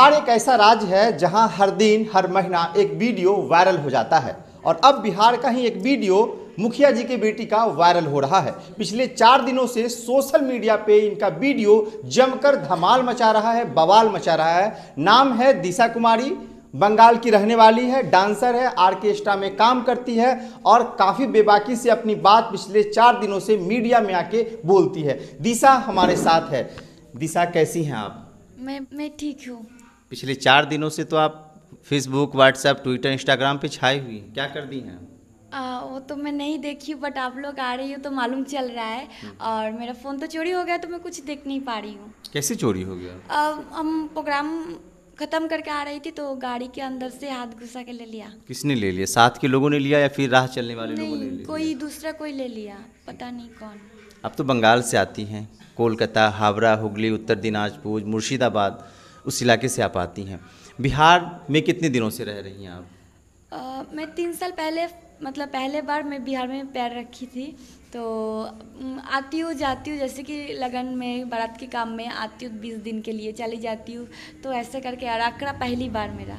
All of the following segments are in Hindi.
बिहार एक ऐसा राज्य है जहां हर दिन हर महीना एक वीडियो वायरल हो जाता है और अब बिहार का ही एक वीडियो मुखिया जी की बेटी का वायरल हो रहा है पिछले चार दिनों से सोशल मीडिया पे इनका वीडियो जमकर धमाल मचा रहा है बवाल मचा रहा है नाम है दिशा कुमारी बंगाल की रहने वाली है डांसर है आर्केस्ट्रा में काम करती है और काफ़ी बेबाकी से अपनी बात पिछले चार दिनों से मीडिया में आके बोलती है दिशा हमारे साथ है दिशा कैसी हैं आप मैं मैं ठीक हूँ पिछले चार दिनों से तो आप फेसबुक व्हाट्सएप ट्विटर इंस्टाग्राम पे छाई हुई क्या कर दी हैं आ, वो तो मैं नहीं देखी बट आप लोग आ रही हो तो मालूम चल रहा है हम्म। और मेरा फ़ोन तो चोरी हो गया तो मैं कुछ देख नहीं पा रही हूँ कैसे चोरी हो गया आ, हम प्रोग्राम ख़त्म करके आ रही थी तो गाड़ी के अंदर से हाथ घुसा के ले लिया किसने ले लिया साथ के लोगों ने लिया या फिर राह चलने वाले लोगों ने लिया कोई दूसरा कोई ले लिया पता नहीं कौन अब तो बंगाल से आती हैं कोलकाता हावड़ा हुगली उत्तर दिनाजपुर मुर्शिदाबाद उस इलाके से आप आती हैं बिहार में कितने दिनों से रह रही हैं आप आ, मैं तीन साल पहले मतलब पहले बार मैं बिहार में पैर रखी थी तो आती हूँ जाती हूँ जैसे कि लगन में बारात के काम में आती हूँ बीस दिन के लिए चली जाती हूँ तो ऐसे करके आकड़ा पहली बार मेरा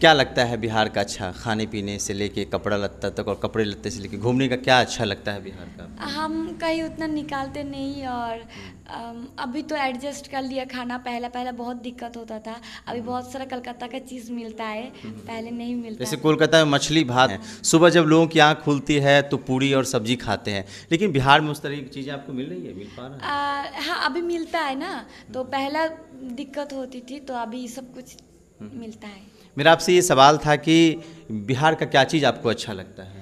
क्या लगता है बिहार का अच्छा खाने पीने से लेके कपड़ा लत्ता तक और कपड़े लत्ते से लेके घूमने का क्या अच्छा लगता है बिहार का हम कहीं उतना निकालते नहीं और अभी तो एडजस्ट कर लिया खाना पहला पहला बहुत दिक्कत होता था अभी बहुत सारा कलकत्ता का चीज़ मिलता है पहले नहीं मिलता जैसे कोलकाता में मछली भात है सुबह जब लोगों की आँख खुलती है तो पूरी और सब्जी खाते हैं लेकिन बिहार में उस तरह की चीज़ें आपको मिल रही है मिल पा रहा है हाँ अभी मिलता है ना तो पहला दिक्कत होती थी तो अभी सब कुछ हम्म। मिलता है मेरा आपसे ये सवाल था कि बिहार का क्या चीज़ आपको अच्छा लगता है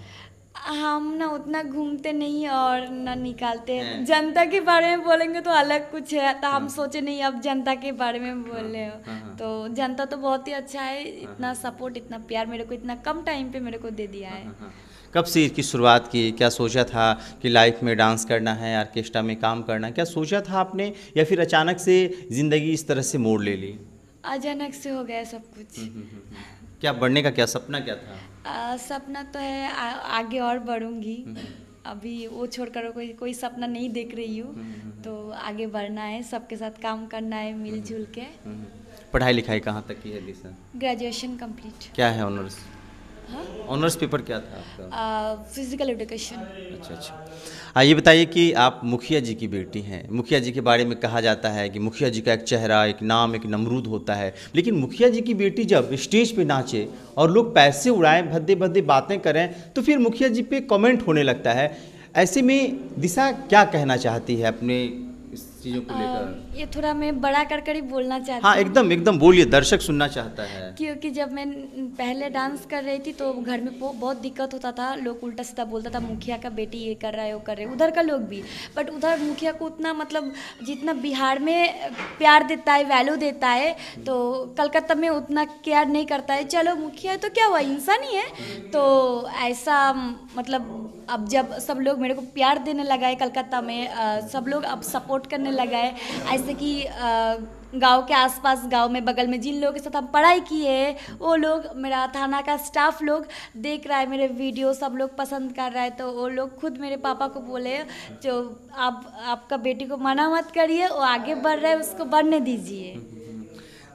हम ना उतना घूमते नहीं और ना निकालते हैं जनता के बारे में बोलेंगे तो अलग कुछ है तो हम हाँ। सोचे नहीं अब जनता के बारे में हाँ, बोल रहे हो हाँ, तो जनता तो बहुत ही अच्छा है इतना सपोर्ट इतना प्यार मेरे को इतना कम टाइम पे मेरे को दे दिया है कब से इसकी शुरुआत की क्या सोचा था कि लाइफ में डांस करना है ऑर्केस्ट्रा में काम करना क्या सोचा था आपने या फिर अचानक से ज़िंदगी इस तरह से मोड़ ले ली अचानक से हो गया सब कुछ हम्म, हम्म, हम्म, क्या बढ़ने का क्या सपना क्या था आ, सपना तो है आ, आगे और बढ़ूंगी अभी वो छोड़कर कोई कोई सपना नहीं देख रही हूँ तो आगे बढ़ना है सबके साथ काम करना है मिलजुल के पढ़ाई लिखाई कहाँ तक की है ग्रेजुएशन कंप्लीट क्या है ऑनर्स ऑनर्स हाँ? पेपर क्या था आपका फिजिकल एजुकेशन अच्छा अच्छा हाँ ये बताइए कि आप मुखिया जी की बेटी हैं मुखिया जी के बारे में कहा जाता है कि मुखिया जी का एक चेहरा एक नाम एक नमरूद होता है लेकिन मुखिया जी की बेटी जब स्टेज पे नाचे और लोग पैसे उड़ाएं भद्दे भद्दे बातें करें तो फिर मुखिया जी पे कमेंट होने लगता है ऐसे में दिशा क्या कहना चाहती है अपने चीजों को लेकर ये थोड़ा मैं बड़ा कर कर ही बोलना चाहती हाँ एकदम एकदम बोलिए दर्शक सुनना चाहता है क्योंकि जब मैं पहले डांस कर रही थी तो घर में बहुत दिक्कत होता था लोग उल्टा सीधा बोलता था मुखिया का बेटी ये कर रहा है वो कर रहे उधर का लोग भी बट उधर मुखिया को उतना मतलब जितना बिहार में प्यार देता है वैल्यू देता है तो कलकत्ता में उतना केयर नहीं करता है चलो मुखिया तो क्या हुआ इंसान ही है तो ऐसा मतलब अब जब सब लोग मेरे को प्यार देने लगाए कलकत्ता में आ, सब लोग अब सपोर्ट करने लगाए ऐसे कि गांव के आसपास गांव में बगल में जिन लोगों के साथ हम पढ़ाई किए वो लोग मेरा थाना का स्टाफ लोग देख रहा है मेरे वीडियो सब लोग पसंद कर रहा है तो वो लोग खुद मेरे पापा को बोले जो आप आपका बेटी को मना मत करिए वो आगे बढ़ रहा है उसको बढ़ने दीजिए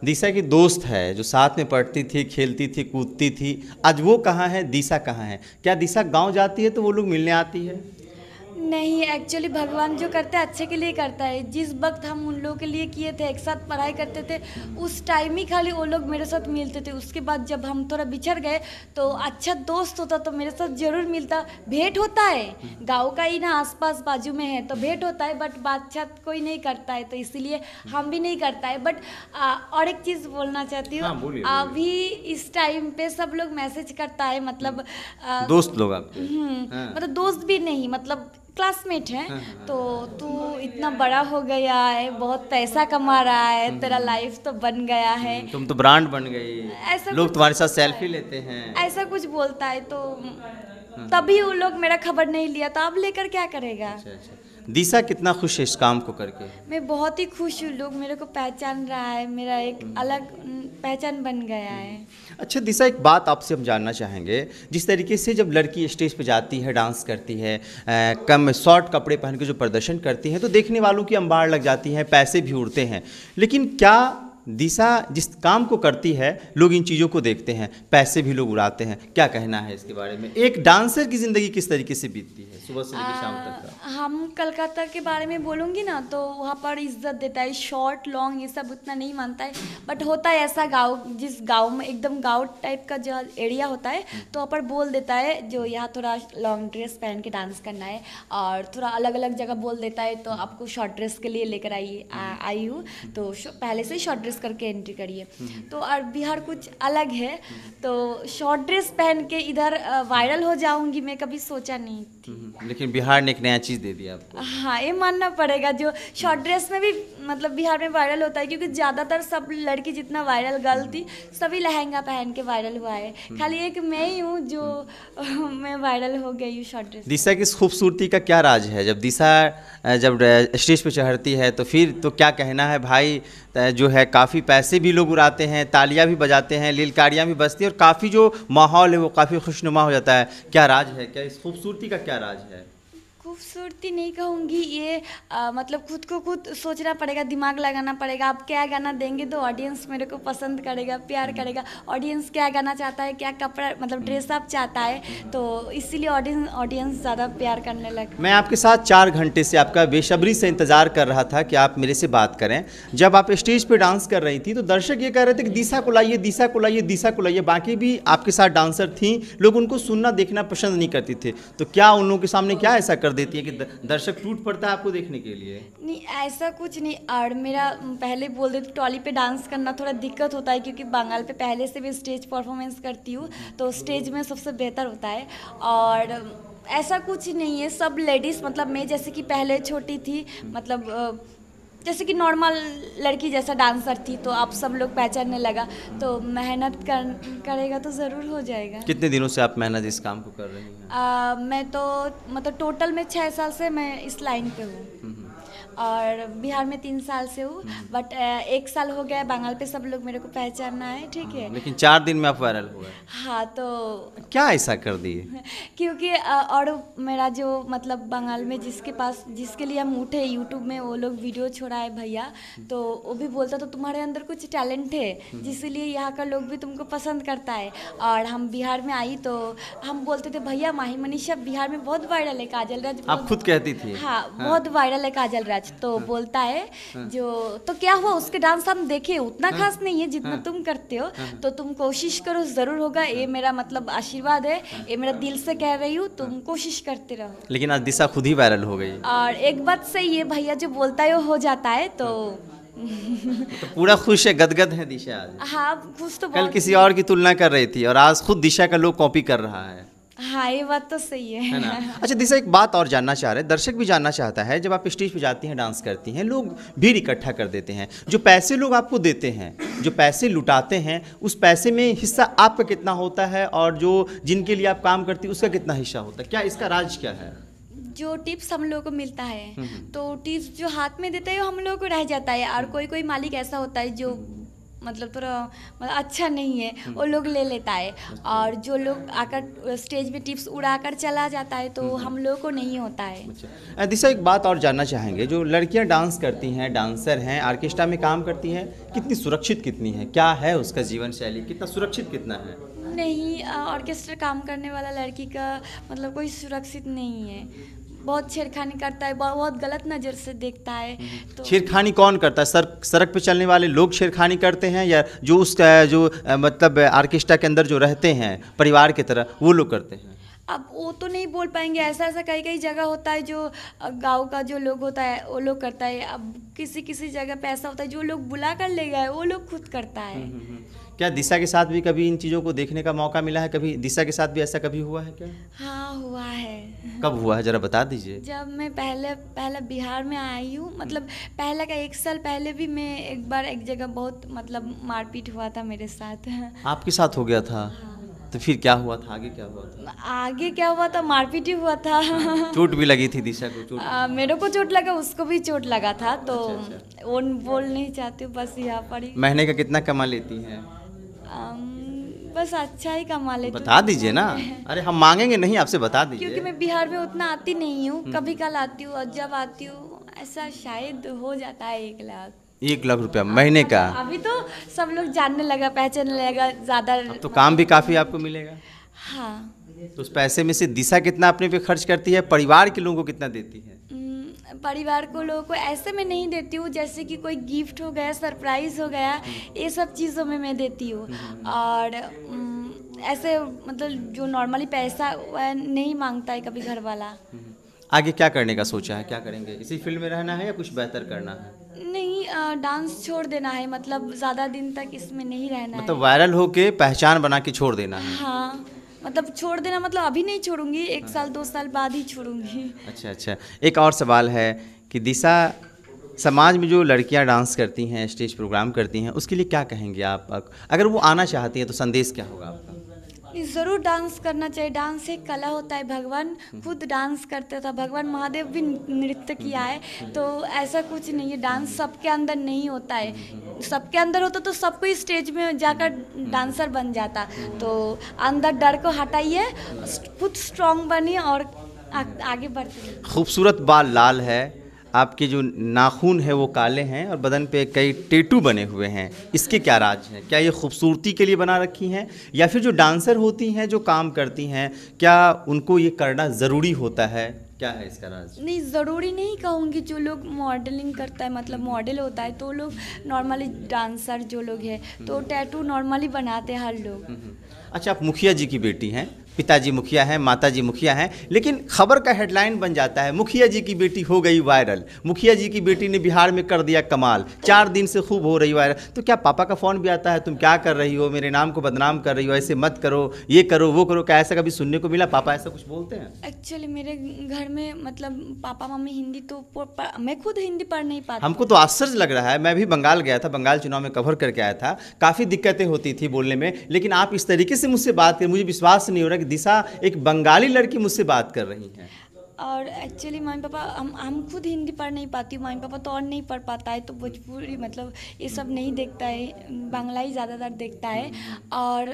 दिशा की दोस्त है जो साथ में पढ़ती थी खेलती थी कूदती थी आज वो कहाँ है दिशा कहाँ है क्या दिशा गांव जाती है तो वो लोग मिलने आती है नहीं एक्चुअली भगवान जो करते हैं अच्छे के लिए करता है जिस वक्त हम उन लोगों के लिए किए थे एक साथ पढ़ाई करते थे उस टाइम ही खाली वो लोग मेरे साथ मिलते थे उसके बाद जब हम थोड़ा बिछड़ गए तो अच्छा दोस्त होता तो मेरे साथ ज़रूर मिलता भेंट होता है गांव का ही ना आसपास बाजू में है तो भेंट होता है बट बातचीत कोई नहीं करता है तो इसीलिए हम भी नहीं करता है बट और एक चीज़ बोलना चाहती हूँ हाँ, अभी इस टाइम पे सब लोग मैसेज करता है मतलब दोस्त लोग हम्म, हाँ। मतलब दोस्त भी नहीं मतलब क्लासमेट है हाँ, हाँ। तो तू इतना बड़ा हो गया है बहुत पैसा कमा रहा है तेरा लाइफ तो बन गया हम्म, है तुम तो ब्रांड बन गई ऐसा लोग तुम्हारे साथ सेल्फी लेते हैं ऐसा कुछ बोलता है तो हाँ। तभी वो लोग मेरा खबर नहीं लिया तो अब लेकर क्या करेगा दिशा अच्छा, अच्छा। कितना खुश है इस काम को करके मैं बहुत ही खुश हूँ लोग मेरे को पहचान रहा है मेरा एक हम्म। अलग हम्म, पहचान बन गया है अच्छा दिशा एक बात आपसे हम जानना चाहेंगे जिस तरीके से जब लड़की स्टेज पर जाती है डांस करती है कम शॉर्ट कपड़े पहन के जो प्रदर्शन करती है तो देखने वालों की अंबार लग जाती है पैसे भी उड़ते हैं लेकिन क्या दिशा जिस काम को करती है लोग इन चीज़ों को देखते हैं पैसे भी लोग उड़ाते हैं क्या कहना है इसके बारे में एक डांसर की ज़िंदगी किस तरीके से बीतती है सुबह से लेकर शाम तक हम कलकत्ता के बारे में बोलूँगी ना तो वहाँ पर इज्जत देता है शॉर्ट लॉन्ग ये सब उतना नहीं मानता है बट होता है ऐसा गाँव जिस गाँव में एकदम गाँव टाइप का जो एरिया होता है हम्म। तो वहाँ पर बोल देता है जो यहाँ थोड़ा लॉन्ग ड्रेस पहन के डांस करना है और थोड़ा अलग अलग जगह बोल देता है तो आपको शॉर्ट ड्रेस के लिए लेकर आइए हम्म। आई हूँ तो पहले से शॉर्ट ड्रेस ड्रेस करके एंट्री करिए हम्म। तो और बिहार कुछ अलग है तो शॉर्ट ड्रेस पहन के इधर वायरल हो जाऊंगी मैं कभी सोचा नहीं थी हम्म, लेकिन बिहार ने एक नया चीज़ दे दिया आपको हाँ ये मानना पड़ेगा जो शॉर्ट ड्रेस में भी मतलब बिहार में वायरल होता है क्योंकि ज़्यादातर सब लड़की जितना वायरल गर्ल थी सभी लहंगा पहन के वायरल हुआ है हम्म। खाली एक मैं ही हूँ जो मैं वायरल हो गई हूँ शॉर्ट ड्रेस दिशा की इस खूबसूरती का क्या राज है जब दिशा जब स्टेज पर चढ़ती है तो फिर तो क्या कहना है भाई जो है काफ़ी पैसे भी लोग उड़ाते हैं तालियां भी बजाते हैं लीलकारियाँ भी बजती हैं और काफ़ी जो माहौल है वो काफ़ी खुशनुमा हो जाता है क्या राज है क्या इस खूबसूरती का क्या राज है खूबसूरती नहीं कहूँगी ये आ, मतलब खुद को खुद सोचना पड़ेगा दिमाग लगाना पड़ेगा आप क्या गाना देंगे तो ऑडियंस मेरे को पसंद करेगा प्यार हम्म। करेगा ऑडियंस क्या गाना चाहता है क्या कपड़ा मतलब ड्रेसअप हम्म। चाहता है तो इसीलिए ऑडियंस ऑडियंस ज़्यादा प्यार करने लगे मैं आपके साथ चार घंटे से आपका बेशबरी से इंतज़ार कर रहा था कि आप मेरे से बात करें जब आप स्टेज पर डांस कर रही थी तो दर्शक ये कह रहे थे कि दिशा को लाइए दिशा को लाइए दिशा को लाइए बाकी भी आपके साथ डांसर थी लोग उनको सुनना देखना पसंद नहीं करते थे तो क्या उन लोगों के सामने क्या ऐसा कर दे देती है कि दर्शक टूट पड़ता है आपको देखने के लिए नहीं ऐसा कुछ नहीं और मेरा पहले बोल देती टॉली पे डांस करना थोड़ा दिक्कत होता है क्योंकि बंगाल पे पहले से भी स्टेज परफॉर्मेंस करती हूँ तो स्टेज में सबसे बेहतर होता है और ऐसा कुछ नहीं है सब लेडीज़ मतलब मैं जैसे कि पहले छोटी थी मतलब जैसे कि नॉर्मल लड़की जैसा डांसर थी तो आप सब लोग पहचानने लगा तो मेहनत कर करेगा तो ज़रूर हो जाएगा कितने दिनों से आप मेहनत इस काम को कर रही हैं मैं तो मतलब टोटल में छः साल से मैं इस लाइन पे हूँ हम्म, और बिहार में तीन साल से हूँ बट हम्म। एक साल हो गया बंगाल पे सब लोग मेरे को पहचानना है ठीक हाँ, है लेकिन चार दिन में आप वायरल हुए हाँ तो क्या ऐसा कर दिए क्योंकि और मेरा जो मतलब बंगाल में जिसके पास जिसके लिए हम उठे यूट्यूब में वो लोग वीडियो छोड़ा है भैया हम्म। तो वो भी बोलता तो तुम्हारे अंदर कुछ टैलेंट है हम्म। जिसलिए यहाँ का लोग भी तुमको पसंद करता है और हम बिहार में आई तो हम बोलते थे भैया माही मनीषा बिहार में बहुत वायरल है काजल राज आप खुद कहती थी हाँ, हाँ। बहुत वायरल है काजल राज टच तो हाँ, बोलता है हाँ, जो तो क्या हुआ उसके डांस हम देखे उतना हाँ, खास नहीं है जितना हाँ। तुम करते हो हाँ। तो तुम कोशिश करो जरूर होगा ये हाँ। मेरा मतलब आशीर्वाद है ये मेरा दिल से कह रही हूँ तुम कोशिश करते रहो लेकिन आज दिशा खुद ही वायरल हो गई और एक बात सही है भैया जो बोलता है वो हो जाता है तो तो पूरा खुश है गदगद है दिशा आज हाँ खुश तो कल किसी और की तुलना कर रही थी और आज खुद दिशा का लोग कॉपी कर रहा है हाँ ये बात तो सही है है ना अच्छा दिशा एक बात और जानना चाह रहे हैं दर्शक भी जानना चाहता है जब आप स्टेज पे जाती हैं डांस करती हैं लोग भीड़ इकट्ठा कर देते हैं जो पैसे लोग आपको देते हैं जो पैसे लुटाते हैं उस पैसे में हिस्सा आपका कितना होता है और जो जिनके लिए आप काम करती उसका कितना हिस्सा होता है क्या इसका राज क्या है जो टिप्स हम लोगों को मिलता है हम्म, हम्म। तो टिप्स जो हाथ में देता है वो हम लोगों को रह जाता है और कोई कोई मालिक ऐसा होता है जो मतलब थोड़ा मतलब अच्छा नहीं है हम्म। वो लोग ले लेता है अच्छा। और जो लोग आकर स्टेज में टिप्स उड़ा कर चला जाता है तो हम्म। हम लोगों को नहीं होता है अच्छा। दिशा एक बात और जानना चाहेंगे जो लड़कियाँ डांस करती हैं डांसर हैं आर्केस्ट्रा में काम करती हैं कितनी सुरक्षित कितनी है क्या है उसका जीवन शैली कितना सुरक्षित कितना है नहीं ऑर्केस्ट्रा काम करने वाला लड़की का मतलब कोई सुरक्षित नहीं है बहुत छेड़खानी करता है बहुत गलत नज़र से देखता है हम्म। तो छेड़खानी कौन करता है सर सड़क पे चलने वाले लोग छेड़खानी करते हैं या जो उसका जो मतलब आर्केस्ट्रा के अंदर जो रहते हैं परिवार की तरह वो लोग करते हैं अब वो तो नहीं बोल पाएंगे ऐसा ऐसा कई कई जगह होता है जो गांव का जो लोग होता है वो लोग करता है अब किसी किसी जगह पैसा ऐसा होता है जो लोग बुला कर ले गए वो लोग खुद करता है हम्म, हम्म, क्या दिशा के साथ भी कभी इन चीज़ों को देखने का मौका मिला है कभी दिशा के साथ भी ऐसा कभी हुआ है क्या हाँ हुआ है कब हुआ है जरा बता दीजिए जब मैं पहले पहले बिहार में आई हूँ मतलब पहले का एक साल पहले भी मैं एक बार एक जगह बहुत मतलब मारपीट हुआ था मेरे साथ आपके साथ हो गया था हाँ। तो फिर क्या हुआ था आगे क्या हुआ था आगे क्या हुआ था मारपीट ही हुआ था चोट भी लगी थी दिशा को चोट आ, मेरे को चोट लगा उसको भी चोट लगा था तो अच्छा, अच्छा। वो बोल नहीं चाहती बस यहाँ पर महीने का कितना कमा लेती है बस अच्छा ही कमा लेती बता दीजिए ना अरे हम मांगेंगे नहीं आपसे बता दीजिए क्योंकि मैं बिहार में उतना आती नहीं हूँ हम्म। कभी कल आती हूँ और जब आती हूँ ऐसा शायद हो जाता है एक लाख एक लाख रुपया महीने का तो अभी तो सब लोग जानने लगा पहचानने लगा ज़्यादा तो काम भी काफ़ी आपको मिलेगा हाँ तो उस पैसे में से दिशा कितना अपने पे खर्च करती है परिवार के लोगों को कितना देती है परिवार को लोगों को ऐसे में नहीं देती हूँ जैसे कि कोई गिफ्ट हो गया सरप्राइज़ हो गया ये सब चीज़ों में मैं देती हूँ और ऐसे मतलब जो नॉर्मली पैसा नहीं मांगता है कभी घर वाला आगे क्या करने का सोचा है क्या करेंगे इसी फील्ड में रहना है या कुछ बेहतर करना है नहीं डांस छोड़ देना है मतलब ज़्यादा दिन तक इसमें नहीं रहना मतलब वायरल होके पहचान बना के छोड़ देना है हाँ मतलब छोड़ देना मतलब अभी नहीं छोड़ूंगी एक साल दो साल बाद ही छोड़ूंगी अच्छा अच्छा एक और सवाल है कि दिशा समाज में जो लड़कियां डांस करती हैं स्टेज प्रोग्राम करती हैं उसके लिए क्या कहेंगे आप अगर वो आना चाहती हैं तो संदेश क्या होगा आपका ज़रूर डांस करना चाहिए डांस एक कला होता है भगवान खुद डांस करते था भगवान महादेव भी नृत्य किया है तो ऐसा कुछ नहीं है डांस सबके अंदर नहीं होता है सबके अंदर होता तो सब कोई स्टेज में जाकर डांसर बन जाता तो अंदर डर को हटाइए खुद स्ट्रांग बनिए और आगे बढ़ते खूबसूरत बाल लाल है आपके जो नाखून है वो काले हैं और बदन पे कई टेटू बने हुए हैं इसके क्या राज हैं क्या ये खूबसूरती के लिए बना रखी हैं या फिर जो डांसर होती हैं जो काम करती हैं क्या उनको ये करना ज़रूरी होता है क्या है इसका राज नहीं ज़रूरी नहीं कहूँगी जो लोग मॉडलिंग करता है मतलब मॉडल होता है तो लोग नॉर्मली डांसर जो लोग हैं तो टैटू नॉर्मली हम्म। बनाते हैं हर लोग हम्म, हम्म। अच्छा आप मुखिया जी की बेटी हैं पिताजी मुखिया हैं माताजी मुखिया हैं लेकिन खबर का हेडलाइन बन जाता है मुखिया जी की बेटी हो गई वायरल मुखिया जी की बेटी ने बिहार में कर दिया कमाल चार दिन से खूब हो रही वायरल तो क्या पापा का फ़ोन भी आता है तुम क्या कर रही हो मेरे नाम को बदनाम कर रही हो ऐसे मत करो ये करो वो करो क्या ऐसा कभी सुनने को मिला पापा ऐसा कुछ बोलते हैं एक्चुअली मेरे घर में मतलब पापा मम्मी हिंदी तो मैं खुद हिंदी पढ़ नहीं पाती हमको तो आश्चर्य लग रहा है मैं भी बंगाल गया था बंगाल चुनाव में कवर करके आया था काफ़ी दिक्कतें होती थी बोलने में लेकिन आप इस तरीके से मुझसे बात करें मुझे विश्वास नहीं हो रहा लड़की दिशा एक बंगाली लड़की मुझसे बात कर रही हैं और एक्चुअली मम्मी पापा हम हम खुद हिंदी पढ़ नहीं पाती हूँ मम्मी पापा तो और नहीं पढ़ पाता है तो भोजपुरी मतलब ये सब नहीं देखता है बांग्ला ही ज़्यादातर देखता है और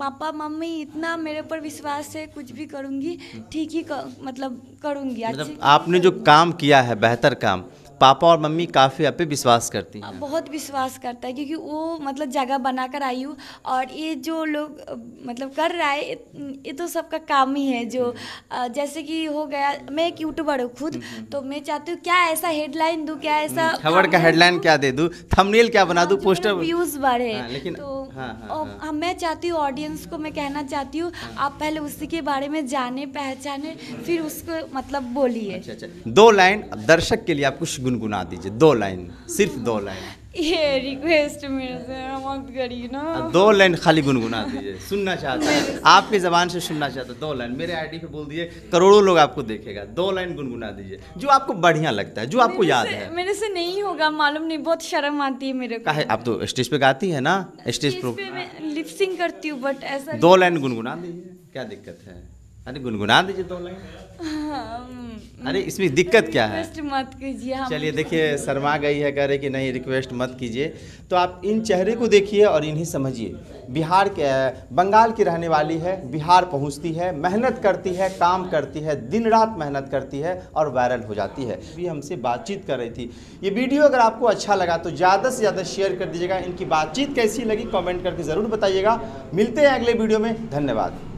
पापा मम्मी इतना मेरे ऊपर विश्वास है कुछ भी करूँगी ठीक ही कर, मतलब करूँगी मतलब आपने जो काम किया है बेहतर काम पापा और मम्मी काफ़ी आप पे विश्वास करती हैं हाँ, बहुत विश्वास करता है क्योंकि वो मतलब जगह बना कर आई हूँ और ये जो लोग मतलब कर रहा है ये तो सबका काम ही है जो हम्म। जैसे कि हो गया मैं एक यूट्यूबर हूँ खुद हम्म, हम्म। तो मैं चाहती हूँ क्या ऐसा हेडलाइन दूँ क्या ऐसा खबर का हेडलाइन क्या दे दूँ थमनील क्या बना हाँ, दूँ पोस्टर व्यूज़ बढ़े हाँ, लेकिन तो मैं चाहती हूँ ऑडियंस को मैं कहना चाहती हूँ आप पहले उसी के बारे में जाने पहचाने फिर उसको मतलब बोलिए अच्छा, अच्छा। दो लाइन दर्शक के लिए आप कुछ गुनगुना दीजिए दो लाइन सिर्फ दो लाइन ये रिक्वेस्ट मेरे से मत करिए ना दो लाइन खाली गुनगुना दीजिए सुनना चाहता है आपकी ज़बान से सुनना चाहता दो लाइन मेरे आईडी पे बोल दीजिए करोड़ों लोग आपको देखेगा दो लाइन गुनगुना दीजिए जो आपको बढ़िया लगता है जो आपको याद है मेरे से नहीं होगा मालूम नहीं बहुत शर्म आती है मेरे को है, आप तो स्टेज पे गाती है ना स्टेज पर लिपसिंग करती हूँ बट ऐसा दो लाइन गुनगुना दीजिए क्या दिक्कत है अरे गुनगुना दीजिए दो लाइन अरे इसमें दिक्कत क्या है रिक्वेस्ट मत कीजिए चलिए देखिए शर्मा गई है कह रहे कि नहीं रिक्वेस्ट मत कीजिए तो आप इन चेहरे को देखिए और इन्हें समझिए बिहार के बंगाल की रहने वाली है बिहार पहुंचती है मेहनत करती है काम करती है दिन रात मेहनत करती है और वायरल हो जाती है भी हमसे बातचीत कर रही थी ये वीडियो अगर आपको अच्छा लगा तो ज़्यादा से ज़्यादा शेयर कर दीजिएगा इनकी बातचीत कैसी लगी कॉमेंट करके ज़रूर बताइएगा मिलते हैं अगले वीडियो में धन्यवाद